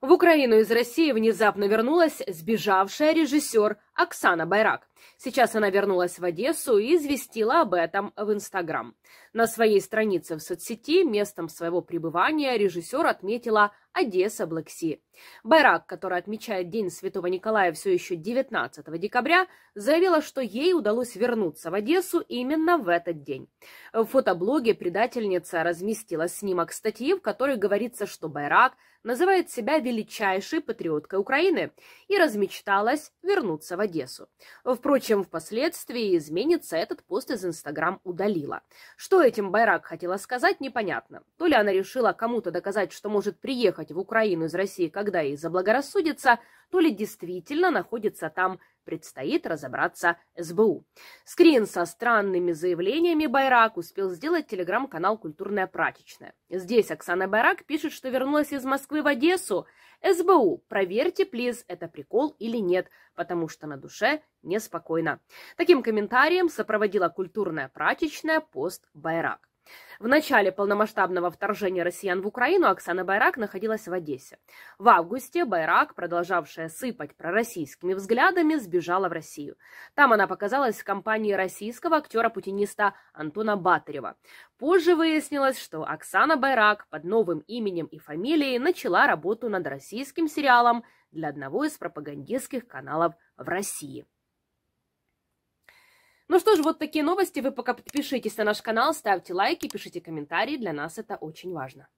В Украину из России внезапно вернулась сбежавшая режиссер Оксана Байрак. Сейчас она вернулась в Одессу и известила об этом в Инстаграм. На своей странице в соцсети местом своего пребывания режиссер отметила Одесса Блэкси. Байрак, которая отмечает День Святого Николая все еще 19 декабря, заявила, что ей удалось вернуться в Одессу именно в этот день. В фотоблоге предательница разместила снимок статьи, в которой говорится, что Байрак называет себя величайшей патриоткой Украины и размечталась вернуться в Одессу. Одессу. Впрочем, впоследствии изменится этот пост из Инстаграм удалила. Что этим Байрак хотела сказать, непонятно. То ли она решила кому-то доказать, что может приехать в Украину из России, когда ей заблагорассудится – то ли действительно находится там. Предстоит разобраться СБУ. Скрин со странными заявлениями Байрак успел сделать телеграм-канал «Культурная прачечная». Здесь Оксана Байрак пишет, что вернулась из Москвы в Одессу. СБУ, проверьте, плиз, это прикол или нет, потому что на душе неспокойно. Таким комментарием сопроводила «Культурная прачечная» пост Байрак. В начале полномасштабного вторжения россиян в Украину Оксана Байрак находилась в Одессе. В августе Байрак, продолжавшая сыпать пророссийскими взглядами, сбежала в Россию. Там она показалась в компании российского актера-путиниста Антона Батырева. Позже выяснилось, что Оксана Байрак под новым именем и фамилией начала работу над российским сериалом для одного из пропагандистских каналов в России. Ну что ж, вот такие новости. Вы пока подпишитесь на наш канал, ставьте лайки, пишите комментарии. Для нас это очень важно.